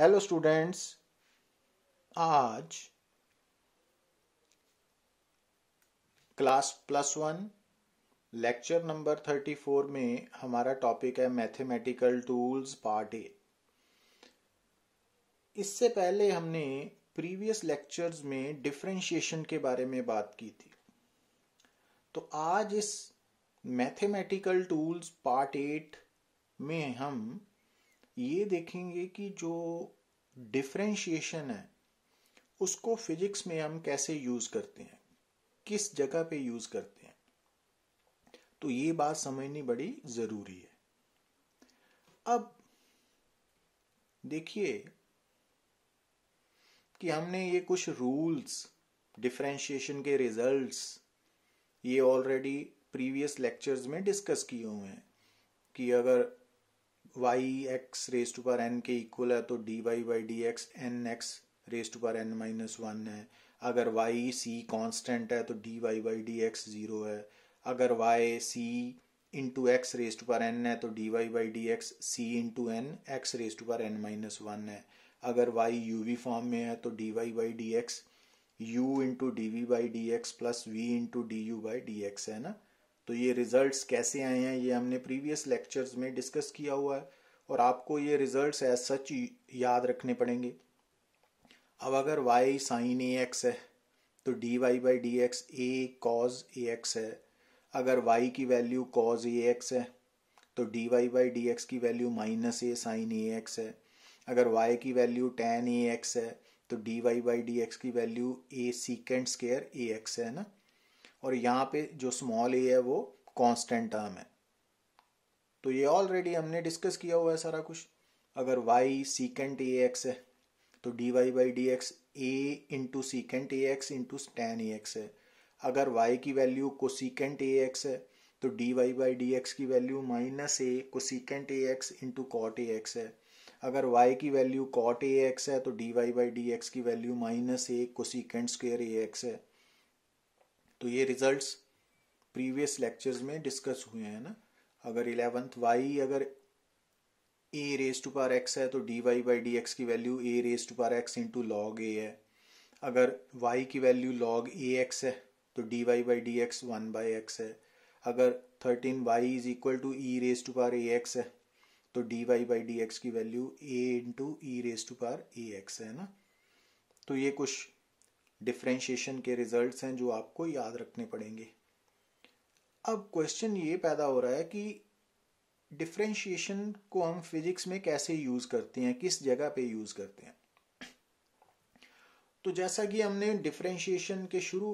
hello students आज class plus one lecture number thirty four में हमारा टॉपिक है मैथमेटिकल टूल्स पार्ट ए इससे पहले हमने प्रीवियस लेक्चर्स में डिफ्रेंशिएशन के बारे में बात की थी तो आज इस मैथमेटिकल टूल्स पार्ट एट में हम ये देखेंगे कि जो डिफ्रेंशिएशन है उसको फिजिक्स में हम कैसे यूज करते हैं किस जगह पे यूज करते हैं तो ये बात समझनी बड़ी जरूरी है अब देखिए कि हमने ये कुछ रूल्स डिफ्रेंशिएशन के रिजल्ट्स ये ऑलरेडी प्रीवियस लेक्चर्स में डिस्कस किए हुए हैं कि अगर Y X raise to power N के इक्वल है तो D Y by D X N X raise to power N minus one है अगर वाई सी कॉन्स्टेंट है तो D Y by D X zero है अगर Y C into X raise to power N है तो D Y by D X C into N X raise to power N minus one है अगर Y U V form में है तो D Y by D X U into D we by D X plus V into D U by D X है ना तो ये results कैसे आए हैं ये हमने प्रीवियस लेक्चर्स में डिस्कस किया हुआ है और आपको ये रिजल्ट्स एज सच याद रखने पड़ेंगे अब अगर वाई साइन ए एक्स है तो D Y by D x a cos a x है अगर वाई की वैल्यू कॉज ए एक्स है तो D Y by D x की value minus a sine a x है अगर वाई की वैल्यू टेन ए एक्स है तो D Y by D x की value a secant square a x है ना और यहाँ पे जो स्मॉल ए है वो कांस्टेंट टर्म है तो ये ऑलरेडी हमने डिस्कस किया हुआ है सारा कुछ अगर वाई सीकेंट ए एक्स है तो D Y by D x a into secant a x into tan a x है अगर वाई की वैल्यू को सीकेंट ए एक्स है तो D Y by D x की value minus a cosecant a x into cot a x है अगर y की वैल्यू कॉट ए एक्स है तो D Y by D x की value minus a cosecant square a x है तो ये रिजल्ट्स प्रीवियस लेक्चर्स में डिस्कस हुए हैं ना अगर इलेवंथ वाई अगर a raise to power x है तो D Y by D x की value a raise to power x into log a है अगर वाई की वैल्यू लॉग ए एक्स है तो D Y by D x one by x है अगर thirteen y is equal to e raise to power a x है तो D Y by D x की value a into e raise to power a x है ना तो ये कुछ डिफ्रेंशिएशन के रिजल्ट्स हैं जो आपको याद रखने पड़ेंगे अब क्वेश्चन ये पैदा हो रहा है कि डिफ्रेंशिएशन को हम फिजिक्स में कैसे यूज करते हैं किस जगह पे यूज करते हैं तो जैसा कि हमने डिफ्रेंशिएशन के शुरू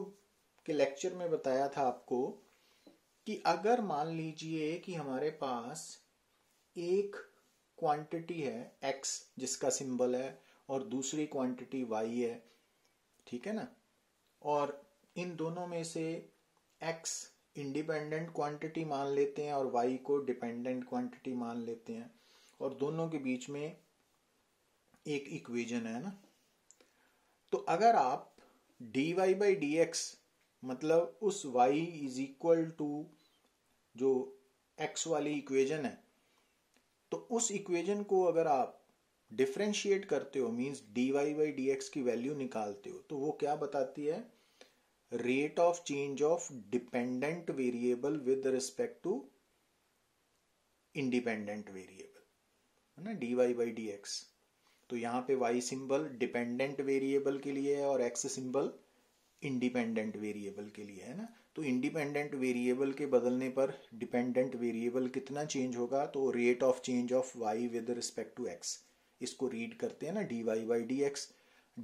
के लेक्चर में बताया था आपको कि अगर मान लीजिए कि हमारे पास एक क्वांटिटी है एक्स जिसका सिंबल है और दूसरी क्वांटिटी वाई है ठीक है ना और इन दोनों में से x इंडिपेंडेंट क्वांटिटी मान लेते हैं और y को डिपेंडेंट क्वांटिटी मान लेते हैं और दोनों के बीच में एक इक्वेशन है ना तो अगर आप d Y by D x मतलब उस y इज इक्वल टू जो x वाली इक्वेशन है तो उस इक्वेशन को अगर आप डिफ्रेंशिएट करते हो means d Y by D x की वैल्यू निकालते हो तो वो क्या बताती है rate of change of dependent variable with respect to independent variable है ना d Y by D x तो यहाँ पे वाई सिंबल डिपेंडेंट वेरिएबल के लिए है और एक्स सिंबल इंडिपेंडेंट वेरिएबल के लिए है ना तो इंडिपेंडेंट वेरिएबल के बदलने पर डिपेंडेंट वेरिएबल कितना चेंज होगा तो rate of change of y with respect to x इसको रीड करते हैं ना d Y by D x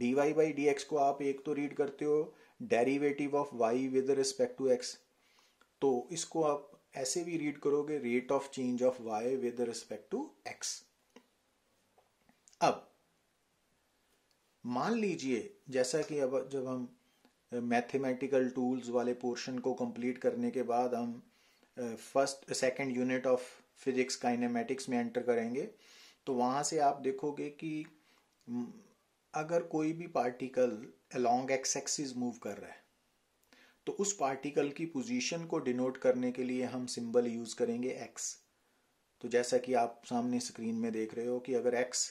d Y by D x को आप एक तो रीड करते हो derivative of y with respect to x तो इसको आप ऐसे भी रीड करोगे rate of change of y with respect to x अब मान लीजिए जैसा कि अब जब हम मैथमेटिकल टूल्स वाले पोर्शन को कंप्लीट करने के बाद हम first second unit of physics kinematics में एंटर करेंगे तो वहाँ से आप देखोगे कि अगर कोई भी particle along x axis move कर रहा है तो उस पार्टिकल की पोजीशन को डिनोट करने के लिए हम सिंबल यूज़ करेंगे एक्स तो जैसा कि आप सामने स्क्रीन में देख रहे हो कि अगर एक्स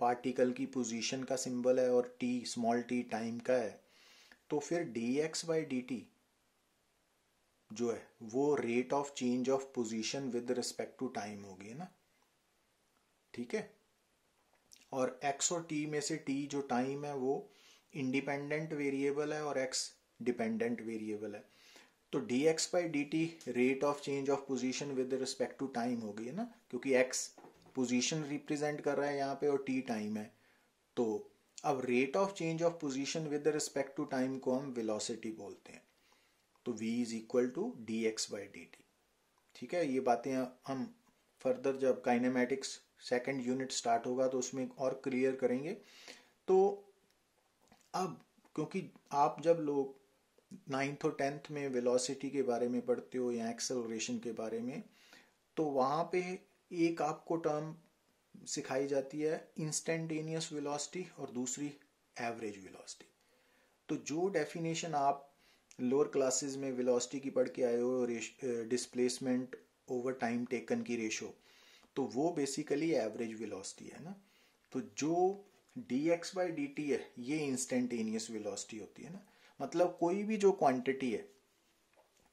पार्टिकल की पोजीशन का सिंबल है और टी स्मॉल टी टाइम का है तो फिर d x by d t जो है वो rate of change of position with respect to time होगी ना ठीक है और x और t में से t जो टाइम है वो इंडिपेंडेंट वेरिएबल है और x डिपेंडेंट वेरिएबल है तो dx x by d t rate of change of position with respect to time हो गई है ना क्योंकि x पोजिशन रिप्रेजेंट कर रहा है यहाँ पे और t टाइम है तो अब rate of change of position with respect to time को हम विलोसिटी बोलते हैं तो v is equal to d x by d ठीक है ये बातें हम फर्दर जब काइनेमेटिक्स सेकंड यूनिट स्टार्ट होगा तो उसमें और क्लियर करेंगे तो अब क्योंकि आप जब लोग नाइन्थ और टेंथ में वेलोसिटी के बारे में पढ़ते हो या एक्सेलरेशन के बारे में तो वहाँ पे एक आपको टर्म सिखाई जाती है इंस्टेंटेनियस वेलोसिटी और दूसरी एवरेज वेलोसिटी तो जो डेफिनेशन आप लोअर क्लासेस में वेलोसिटी की पढ़ के आए हो डिस्प्लेसमेंट ओवर टाइम टेकन की रेशो तो वो बेसिकली एवरेज वेलोसिटी है ना तो जो d x by d t है ये इंस्टेंटेनियस वेलोसिटी होती है ना मतलब कोई भी जो क्वांटिटी है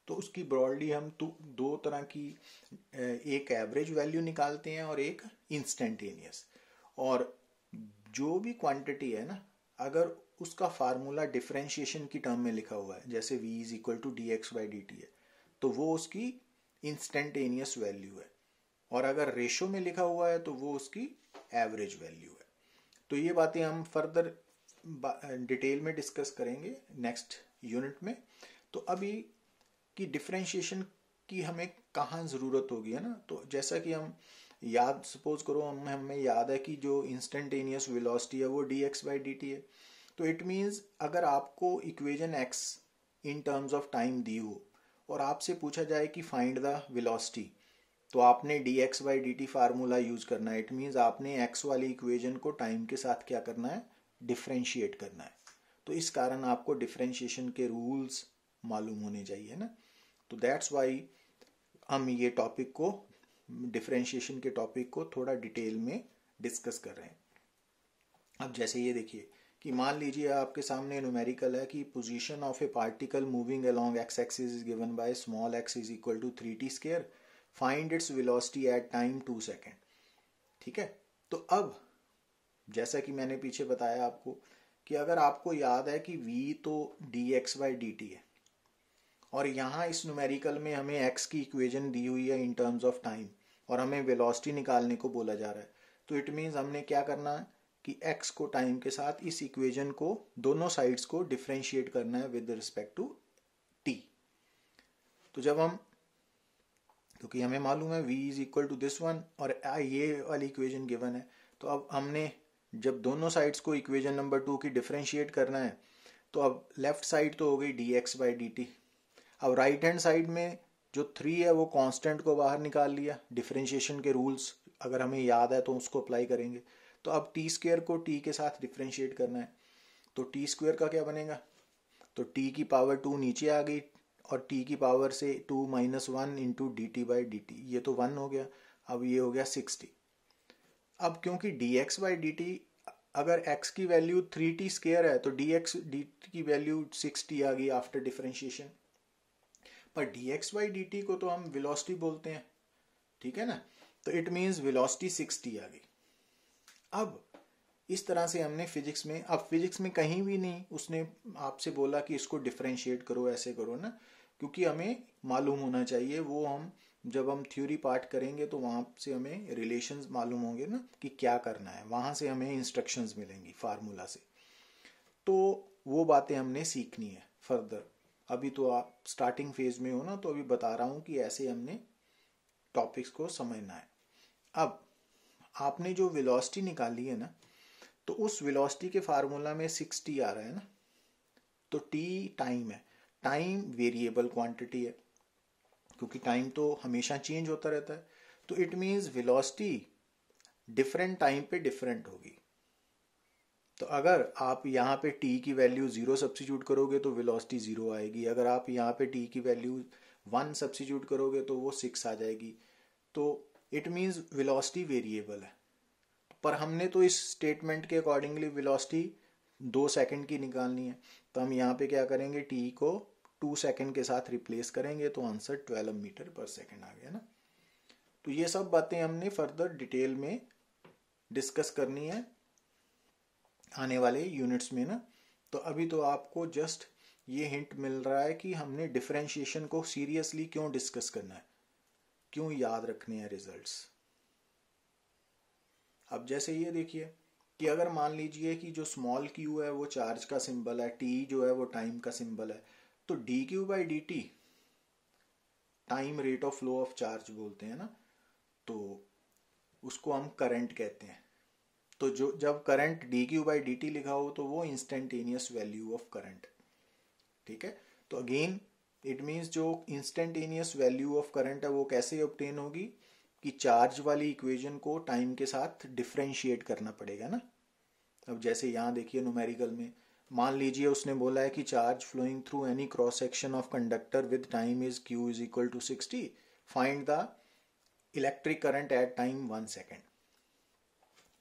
तो उसकी ब्रॉडली हम तो दो तरह की एक एवरेज वैल्यू निकालते हैं और एक इंस्टेंटेनियस और जो भी क्वांटिटी है ना अगर उसका फार्मूला डिफ्रेंशिएशन की टर्म में लिखा हुआ है जैसे v is equal to d x by d t है तो वो उसकी इंस्टेंटेनियस वैल्यू है और अगर रेशो में लिखा हुआ है तो वो उसकी एवरेज वैल्यू है तो ये बातें हम फर्दर डिटेल में डिस्कस करेंगे नेक्स्ट यूनिट में तो अभी की डिफ्रेंशिएशन की हमें कहाँ ज़रूरत होगी है ना तो जैसा कि हम याद सपोज करो हम हमें याद है कि जो इंस्टेंटेनियस वेलोसिटी है वो d x by d t है तो इट मीन्स अगर आपको equation x in terms of time दी हो और आपसे पूछा जाए कि फाइंड द वेलोसिटी तो आपने d x by d t formula use करना है इट मीन्स आपने एक्स वाली इक्वेजन को टाइम के साथ क्या करना है डिफ्रेंशिएट करना है तो इस कारण आपको डिफ्रेंशिएशन के रूल्स मालूम होने चाहिए ना तो दैट्स वाई हम ये टॉपिक को डिफ्रेंशिएशन के टॉपिक को थोड़ा डिटेल में डिस्कस कर रहे हैं अब जैसे ये देखिए कि मान लीजिए आपके सामने न्यूमेरिकल है कि position of a particle moving along x axis is given by small x is equal to three t square find its velocity at time two second ठीक है तो अब जैसा कि मैंने पीछे बताया आपको कि अगर आपको याद है कि v तो d x by d t है और यहाँ इस न्यूमेरिकल में हमें x की इक्वेजन दी हुई है इन टर्म्स ऑफ टाइम और हमें वेलोसिटी निकालने को बोला जा रहा है तो इट मीन्स हमने क्या करना है कि x को टाइम के साथ इस इक्वेजन को दोनों साइड्स को डिफ्रेंशिएट करना है विद रिस्पेक्ट टू t तो जब हम क्योंकि हमें मालूम है v is equal to this one और ये वाली इक्वेशन गिवन है तो अब हमने जब दोनों साइड्स को इक्वेशन नंबर टू की डिफ्रेंशिएट करना है तो अब लेफ्ट साइड तो हो गई d x by d t अब राइट हैंड साइड में जो थ्री है वो कांस्टेंट को बाहर निकाल लिया डिफ्रेंशिएशन के रूल्स अगर हमें याद है तो उसको अप्लाई करेंगे तो अब टी स्क्वेयर को टी के साथ डिफ्रेंशिएट करना है तो टी स्क्वेयर का क्या बनेगा तो टी की पावर टू नीचे आ गई और t की पावर से two minus one into d t by d t ये तो वन हो गया अब ये हो गया सिक्सटी अब क्योंकि d x by d t अगर x की वैल्यू थ्री टी स्केयर है तो डी एक्स डी की वैल्यू सिक्स टी आ गई आफ्टर डिफ्रेंशिएशन पर d x by d t को तो हम विलोसिटी बोलते हैं ठीक है ना तो it means velocity six t आ गई अब इस तरह से हमने फिजिक्स में अब फिजिक्स में कहीं भी नहीं उसने आपसे बोला कि इसको डिफ्रेंशिएट करो ऐसे करो ना क्योंकि हमें मालूम होना चाहिए वो हम जब हम थ्योरी पार्ट करेंगे तो वहाँ से हमें रिलेशन मालूम होंगे ना कि क्या करना है वहाँ से हमें इंस्ट्रक्शंस मिलेंगी फार्मूला से तो वो बातें हमने सीखनी है फर्दर अभी तो आप स्टार्टिंग फेज में हो ना तो अभी बता रहा हूँ कि ऐसे हमने टॉपिक्स को समझना है अब आपने जो वेलोसिटी निकाली है ना तो उस वेलोसिटी के फार्मूला में सिक्स टी आ रहा है ना तो टी टाइम है टाइम वेरिएबल क्वांटिटी है क्योंकि टाइम तो हमेशा चेंज होता रहता है तो it means velocity different time पे डिफरेंट होगी तो अगर आप यहाँ पे टी की वैल्यू ज़ीरो सब्सिट्यूट करोगे तो वेलोसिटी ज़ीरो आएगी अगर आप यहाँ पे टी की वैल्यू वन सब्सिट्यूट करोगे तो वो सिक्स आ जाएगी तो इट मीन्स वेलोसिटी वेरिएबल है पर हमने तो इस स्टेटमेंट के अकॉर्डिंगली वेलोसिटी दो सेकंड की निकालनी है तो हम यहाँ पे क्या करेंगे टी को टू सेकंड के साथ रिप्लेस करेंगे तो answer twelve metre per second आ गया ना तो ये सब बातें हमने फर्दर डिटेल में डिस्कस करनी है आने वाले यूनिट्स में ना तो अभी तो आपको जस्ट ये हिंट मिल रहा है कि हमने डिफ्रेंशिएशन को सीरियसली क्यों डिस्कस करना है क्यों याद रखने हैं रिजल्ट्स अब जैसे ये देखिए कि अगर मान लीजिए कि जो स्मॉल क्यू है वो चार्ज का सिंबल है टी जो है वो टाइम का सिंबल है तो d q by d t time rate of flow of charge बोलते हैं ना तो उसको हम करंट कहते हैं तो जो जब current d q by d t लिखा हो तो वो इंस्टेंटेनियस वैल्यू ऑफ करंट ठीक है तो अगेन इट मीन्स जो इंस्टेंटेनियस वैल्यू ऑफ करंट है वो कैसे ऑप्टेन होगी कि चार्ज वाली इक्वेशन को टाइम के साथ डिफ्रेंशिएट करना पड़ेगा ना अब जैसे यहाँ देखिए नोमेरिकल में मान लीजिए उसने बोला है कि charge flowing through any cross section of conductor with time is q is equal to sixty find the electric current at time one second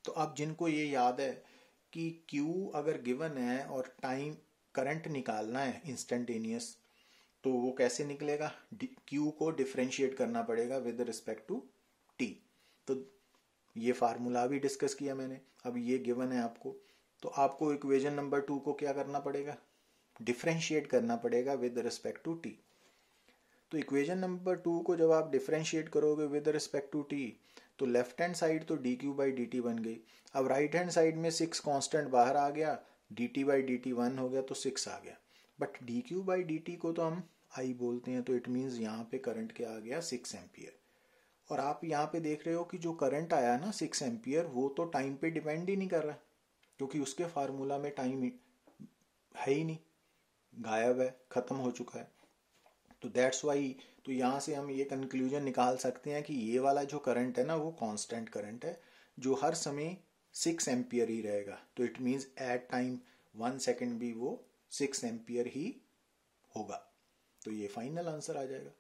तो अब जिनको ये याद है कि क्यू अगर गिवन है और टाइम करंट निकालना है इंस्टेंटेनियस तो वो कैसे निकलेगा क्यू को डिफ्रेंशिएट करना पड़ेगा विद रिस्पेक्ट टू टी तो ये फार्मूला भी डिस्कस किया मैंने अब ये गिवन है आपको तो आपको इक्वेजन नंबर टू को क्या करना पड़ेगा डिफ्रेंशिएट करना पड़ेगा विद रिस्पेक्ट टू टी तो इक्वेजन नंबर टू को जब आप डिफ्रेंशिएट करोगे विद रिस्पेक्ट टू टी तो लेफ्ट हैंड साइड तो d q by d t बन गई अब राइट हैंड साइड में सिक्स कॉन्स्टेंट बाहर आ गया d t by d t one हो गया तो सिक्स आ गया but d q by d t को तो हम आई बोलते हैं तो इट मीन्स यहाँ पे करंट क्या आ गया सिक्स एम्पियर और आप यहाँ पे देख रहे हो कि जो करंट आया ना सिक्स एम्पियर वो तो टाइम पे डिपेंड ही नहीं कर रहा क्योंकि उसके फार्मूला में टाइम है ही नहीं गायब है ख़त्म हो चुका है तो दैट्स वाई तो यहाँ से हम ये कंक्लूजन निकाल सकते हैं कि ये वाला जो करंट है ना वो कांस्टेंट करंट है जो हर समय सिक्स एम्पियर ही रहेगा तो it means at time one second भी वो सिक्स एम्पियर ही होगा तो ये फाइनल आंसर आ जाएगा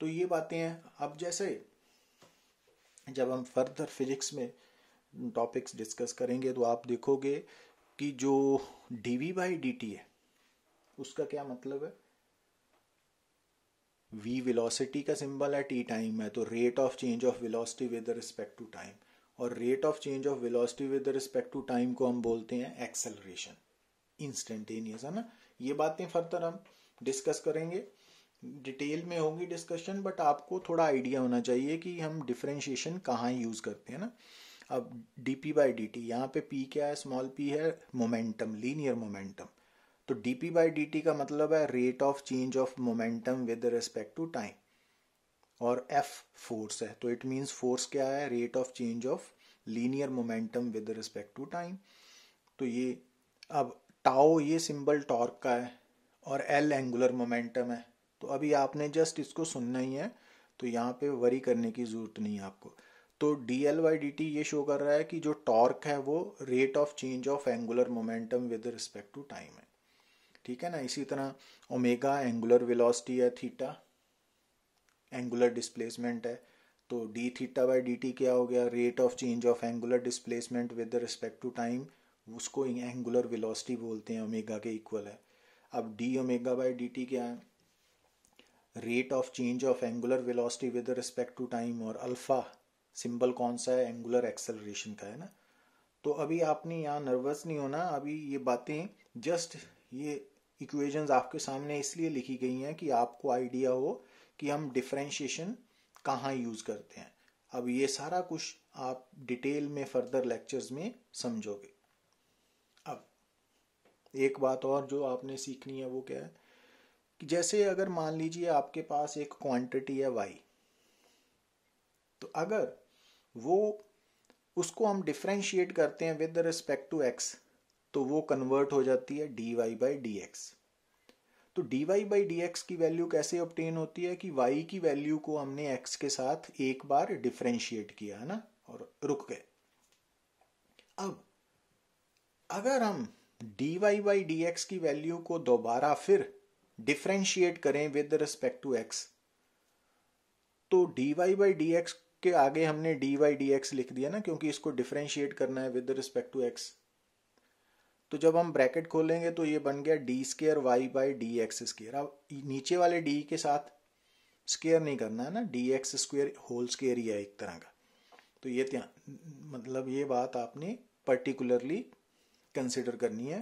तो ये बातें हैं अब जैसे जब हम फर्दर फिजिक्स में टॉपिक्स डिस्कस करेंगे तो आप देखोगे कि जो d we by d t है उसका क्या मतलब है वी वेलोसिटी का सिंबल है टी टाइम है तो rate of change of velocity with respect to time और rate of change of velocity with respect to time को हम बोलते हैं एक्सेलरेशन इंस्टेंटेनियस है ना ये बातें फर्दर हम डिस्कस करेंगे डिटेल में होगी डिस्कशन बट आपको थोड़ा आइडिया होना चाहिए कि हम डिफ्रेंशिएशन कहाँ यूज़ करते हैं ना अब d p by d t यहाँ पे पी क्या है स्मॉल पी है मोमेंटम लीनियर मोमेंटम तो d p by d t का मतलब है rate of change of momentum with respect to time और एफ फोर्स है तो इट मीन्स फोर्स क्या है rate of change of linear momentum with respect to time तो ये अब टाओ ये सिंबल टॉर्क का है और एल एंगुलर मोमेंटम है तो अभी आपने जस्ट इसको सुनना ही है तो यहाँ पे वरी करने की ज़रूरत नहीं है आपको तो d l by d t ये शो कर रहा है कि जो टॉर्क है वो rate of change of angular momentum with respect to time है ठीक है ना इसी तरह ओमेगा एंगुलर वेलोसिटी है थीटा एंगुलर डिस्प्लेसमेंट है तो d theta by d t क्या हो गया rate of change of angular displacement with respect to time उसको एंगुलर वेलोसिटी बोलते हैं ओमेगा के इक्वल है अब d omega by d t क्या है rate of change of angular velocity with respect to time और अल्फा सिंबल कौन सा है एंगुलर एक्सेलरेशन का है ना तो अभी आपने यहाँ नर्वस नहीं होना अभी ये बातें जस्ट ये इक्वेशंस आपके सामने इसलिए लिखी गई हैं कि आपको आइडिया हो कि हम डिफ्रेंशिएशन कहाँ यूज़ करते हैं अब ये सारा कुछ आप डिटेल में फर्दर लेक्चर्स में समझोगे अब एक बात और जो आपने सीखनी है वो क्या है कि जैसे अगर मान लीजिए आपके पास एक क्वांटिटी है वाई तो अगर वो उसको हम डिफ्रेंशिएट करते हैं विद रिस्पेक्ट टू एक्स तो वो कन्वर्ट हो जाती है d Y by D x तो D Y by D x की वैल्यू कैसे ऑप्टेन होती है कि वाई की वैल्यू को हमने एक्स के साथ एक बार डिफ्रेंशिएट किया है ना और रुक गए अब अगर हम d Y by D x की वैल्यू को दोबारा फिर डिफ्रेंशिएट करें विद रिस्पेक्ट टू एक्स तो D Y by D x के आगे हमने डी वाई डी एक्स लिख दिया ना क्योंकि इसको डिफ्रेंशिएट करना है विद रिस्पेक्ट टू एक्स तो जब हम ब्रैकेट खोलेंगे तो ये बन गया d square y by D x square अब नीचे वाले डी के साथ स्केयर नहीं करना है ना d x square whole square ही है एक तरह का तो ये त्या मतलब ये बात आपने पर्टिकुलरली कंसिडर करनी है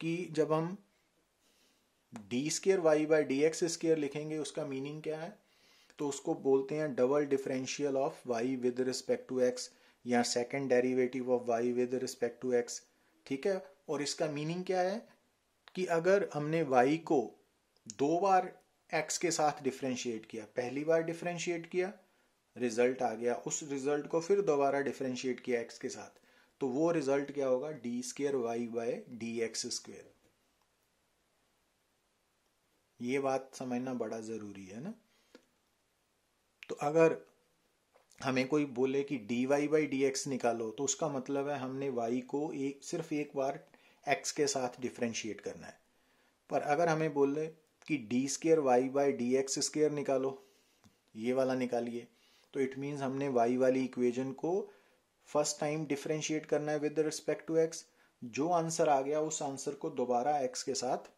कि जब हम d square y by D x square लिखेंगे उसका मीनिंग क्या है तो उसको बोलते हैं double differential of y with respect to x या second derivative of y with respect to x ठीक है और इसका मीनिंग क्या है कि अगर हमने वाई को दो बार एक्स के साथ डिफ्रेंशिएट किया पहली बार डिफ्रेंशिएट किया रिजल्ट आ गया उस रिजल्ट को फिर दोबारा डिफ्रेंशिएट किया एक्स के साथ तो वो रिजल्ट क्या होगा d square y by d x square ये बात समझना बड़ा जरूरी है ना तो अगर हमें कोई बोले कि d Y by D x निकालो तो उसका मतलब है हमने वाई को एक सिर्फ एक बार एक्स के साथ डिफ्रेंशिएट करना है पर अगर हमें बोले कि d square y by D x square निकालो ये वाला निकालिए तो इट मीन्स हमने वाई वाली इक्वेजन को फर्स्ट टाइम डिफ्रेंशिएट करना है विद रिस्पेक्ट टू एक्स जो आंसर आ गया उस आंसर को दोबारा एक्स के साथ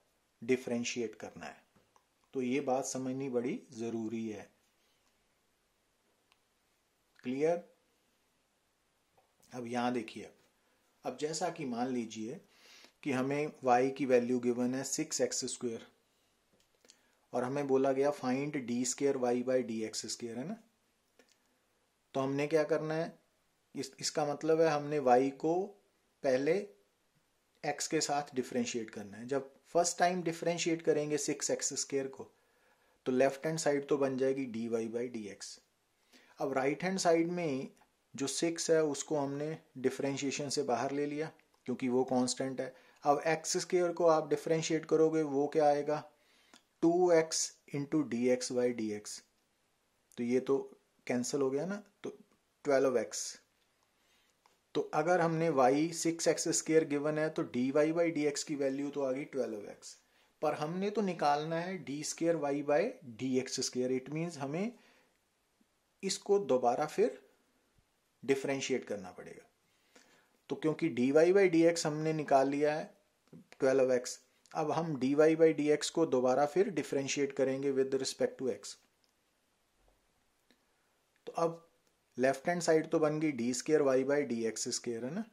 डिफ्रेंशिएट करना है तो ये बात समझनी बड़ी जरूरी है क्लियर अब यहां देखिए अब जैसा कि मान लीजिए कि हमें y की वैल्यू गिवन है सिक्स एक्स स्क्वेयर और हमें बोला गया find d square y by D x square है ना तो हमने क्या करना है इस, इसका मतलब है हमने y को पहले x के साथ डिफ्रेंशिएट करना है जब फर्स्ट टाइम डिफ्रेंशिएट करेंगे सिक्स एक्स स्केयर को तो लेफ्ट हैंड साइड तो बन जाएगी d Y by D x अब राइट हैंड साइड में जो सिक्स है उसको हमने डिफ्रेंशिएशन से बाहर ले लिया क्योंकि वो कांस्टेंट है अब एक्स स्केयर को आप डिफ्रेंशिएट करोगे वो क्या आएगा two x into d x by D x तो ये तो कैंसिल हो गया ना तो ट्वेल्व एक्स तो अगर हमने y six x square given है तो D Y by D x की वैल्यू तो आ गई ट्वेल्व एक्स पर हमने तो निकालना है d square y by D x square it means हमें इसको दोबारा फिर डिफ्रेंशिएट करना पड़ेगा तो क्योंकि d Y by D x हमने निकाल लिया है ट्वेल्व एक्स अब हम d Y by D x को दोबारा फिर डिफ्रेंशिएट करेंगे विद रिस्पेक्ट टू एक्स तो अब लेफ्ट हैंड साइड तो बन गई d square y by D x square है ना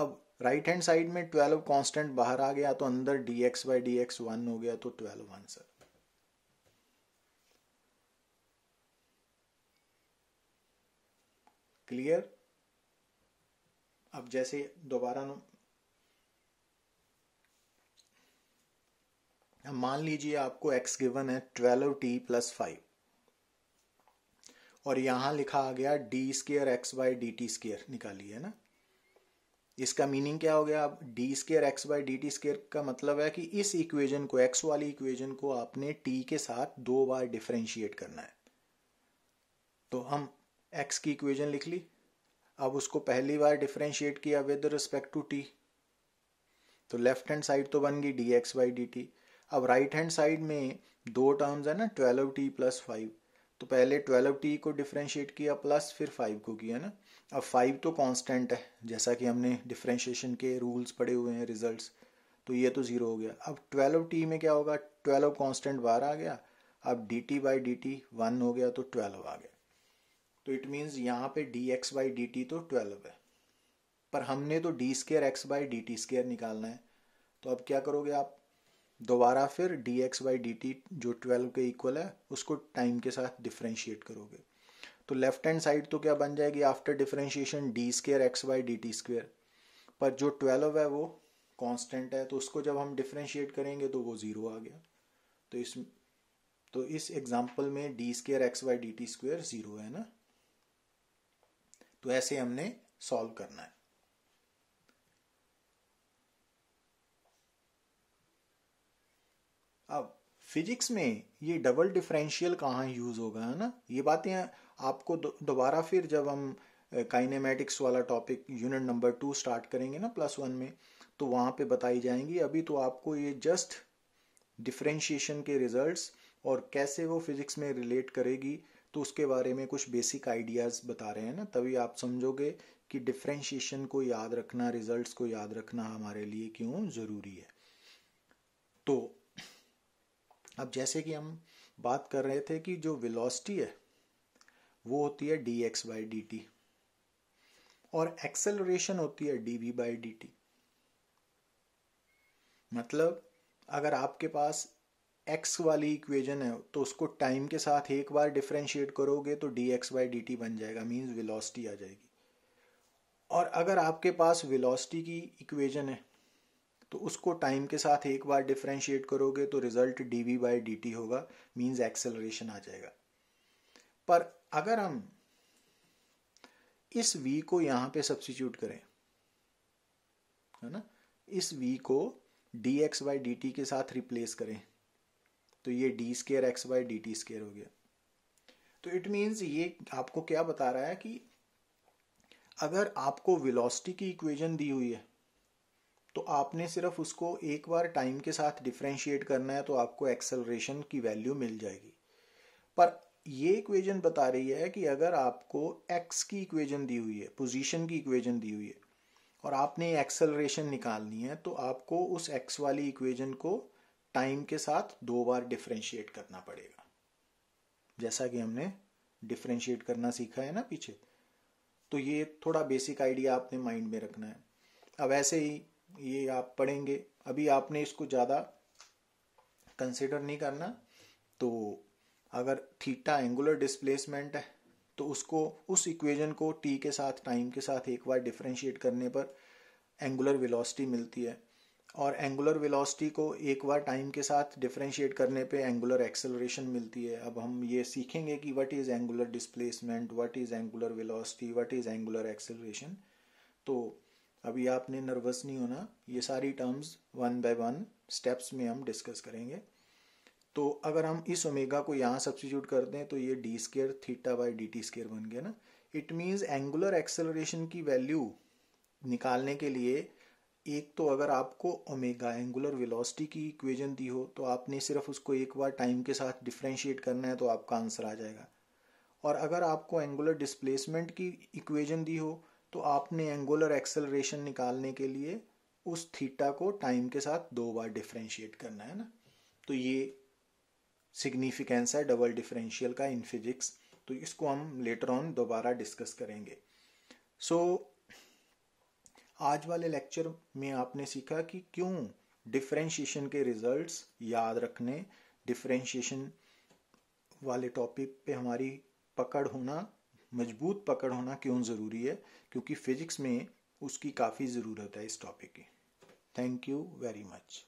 अब राइट हैंड साइड में ट्वेल्व कॉन्स्टेंट बाहर आ गया तो अंदर d x by D x one हो गया तो ट्वेल्व आंसर क्लियर अब जैसे दोबारा मान लीजिए आपको एक्स गिवन है ट्वेल्व टी प्लस फाइव और यहां लिखा आ गया d square x by d t square निकाली है ना इसका मीनिंग क्या हो गया आप d square x by d t square का मतलब है कि इस इक्वेजन को एक्स वाली इक्वेजन को आपने टी के साथ दो बार डिफ्रेंशिएट करना है तो हम एक्स की इक्वेजन लिख ली अब उसको पहली बार डिफ्रेंशिएट किया विद रिस्पेक्ट टू टी तो लेफ्ट हैंड साइड तो बन गई d x by d t अब राइट हैंड साइड में दो टर्म्स है ना ट्वेल्व टी प्लस फाइव तो पहले ट्वेल्व टी को डिफ्रेंशिएट किया प्लस फिर फाइव को किया ना अब फाइव तो कांस्टेंट है जैसा कि हमने डिफ्रेंशिएशन के रूल्स पढ़े हुए हैं रिजल्ट्स तो ये तो ज़ीरो हो गया अब ट्वेल्व टी में क्या होगा ट्वेल्व कांस्टेंट बाहर आ गया अब d t by d t one हो गया तो ट्वेल्व आ गया तो इट मीन्स यहाँ पे d x by d t तो ट्वेल्व है पर हमने तो d square x by d t square निकालना है तो अब क्या करोगे आप दोबारा फिर d x y d t जो ट्वेल्व के इक्वल है उसको टाइम के साथ डिफ्रेंशिएट करोगे तो लेफ्ट हैंड साइड तो क्या बन जाएगी after differentiation d square x y d t square पर जो ट्वेल्व है वो कांस्टेंट है तो उसको जब हम डिफ्रेंशिएट करेंगे तो वो ज़ीरो आ गया तो इस तो इस एग्जाम्पल में d square x y d t square zero है ना तो ऐसे हमने सॉल्व करना है फिजिक्स में ये डबल डिफरेंशियल कहाँ यूज़ होगा है ना ये बातें आपको दोबारा फिर जब हम काइनेमेटिक्स वाला topic unit number two start करेंगे ना प्लस वन में तो वहाँ पे बताई जाएंगी अभी तो आपको ये जस्ट डिफरेंशिएशन के रिजल्ट्स और कैसे वो फिजिक्स में रिलेट करेगी तो उसके बारे में कुछ बेसिक आइडियाज़ बता रहे हैं ना तभी आप समझोगे कि डिफरेंशिएशन को याद रखना रिजल्ट्स को याद रखना हमारे लिए क्यों ज़रूरी है तो अब जैसे कि हम बात कर रहे थे कि जो वेलोसिटी है वो होती है d x by d t और एक्सेलरेशन होती है d we by d t मतलब अगर आपके पास एक्स वाली इक्वेशन है तो उसको टाइम के साथ एक बार डिफ्रेंशिएट करोगे तो d x by d t बन जाएगा मीन्स वेलोसिटी आ जाएगी और अगर आपके पास वेलोसिटी की इक्वेशन है तो उसको टाइम के साथ एक बार डिफ्रेंशिएट करोगे तो result d we by d t होगा मीन्स एक्सेलरेशन आ जाएगा पर अगर हम इस वी को यहां पे सब्सिट्यूट करें है ना इस वी को d x by d t के साथ रिप्लेस करें तो ये d square x by d t square हो गया तो इट मीन्स ये आपको क्या बता रहा है कि अगर आपको वेलोसिटी की इक्वेशन दी हुई है तो आपने सिर्फ उसको एक बार टाइम के साथ डिफ्रेंशिएट करना है तो आपको एक्सेलरेशन की वैल्यू मिल जाएगी पर ये इक्वेजन बता रही है कि अगर आपको एक्स की इक्वेजन दी हुई है पोजीशन की इक्वेजन दी हुई है और आपने एक्सेलरेशन निकालनी है तो आपको उस एक्स वाली इक्वेजन को टाइम के साथ दो बार डिफ्रेंशिएट करना पड़ेगा जैसा कि हमने डिफ्रेंशिएट करना सीखा है ना पीछे तो ये थोड़ा बेसिक आइडिया आपने माइंड में रखना है अब ऐसे ही ये आप पढ़ेंगे अभी आपने इसको ज़्यादा कंसिडर नहीं करना तो अगर थीटा एंगुलर डिस्प्लेसमेंट है तो उसको उस इक्वेशन को टी के साथ टाइम के साथ एक बार डिफ्रेंशिएट करने पर एंगुलर वेलोसिटी मिलती है और एंगुलर वेलोसिटी को एक बार टाइम के साथ डिफ्रेंशिएट करने पे एंगुलर एक्सेलरेशन मिलती है अब हम ये सीखेंगे कि what is angular displacement what is angular velocity what is angular acceleration तो अभी आपने नर्वस नहीं होना ये सारी terms one by one steps में हम डिस्कस करेंगे तो अगर हम इस ओमेगा को यहाँ सब्सिट्यूट करते हैं तो ये d square theta by d t square बन गया ना इट मीन्स एंगुलर एक्सेलरेशन की वैल्यू निकालने के लिए एक तो अगर आपको ओमेगा एंगुलर वेलोसिटी की इक्वेजन दी हो तो आपने सिर्फ उसको एक बार टाइम के साथ डिफ्रेंशिएट करना है तो आपका आंसर आ जाएगा और अगर आपको एंगुलर डिस्प्लेसमेंट की इक्वेजन दी हो तो आपने एंगुलर एक्सेलरेशन निकालने के लिए उस थीटा को टाइम के साथ दो बार डिफ्रेंशिएट करना है ना तो ये सिग्निफिकेंस है डबल डिफरेंशियल का इन फिजिक्स तो इसको हम लेटर ऑन दोबारा डिस्कस करेंगे सो so, आज वाले लेक्चर में आपने सीखा कि क्यों डिफ्रेंशिएशन के रिजल्ट्स याद रखने डिफ्रेंशिएशन वाले टॉपिक पे हमारी पकड़ होना मजबूत पकड़ होना क्यों ज़रूरी है क्योंकि फिजिक्स में उसकी काफ़ी ज़रूरत है इस टॉपिक की थैंक यू वेरी मच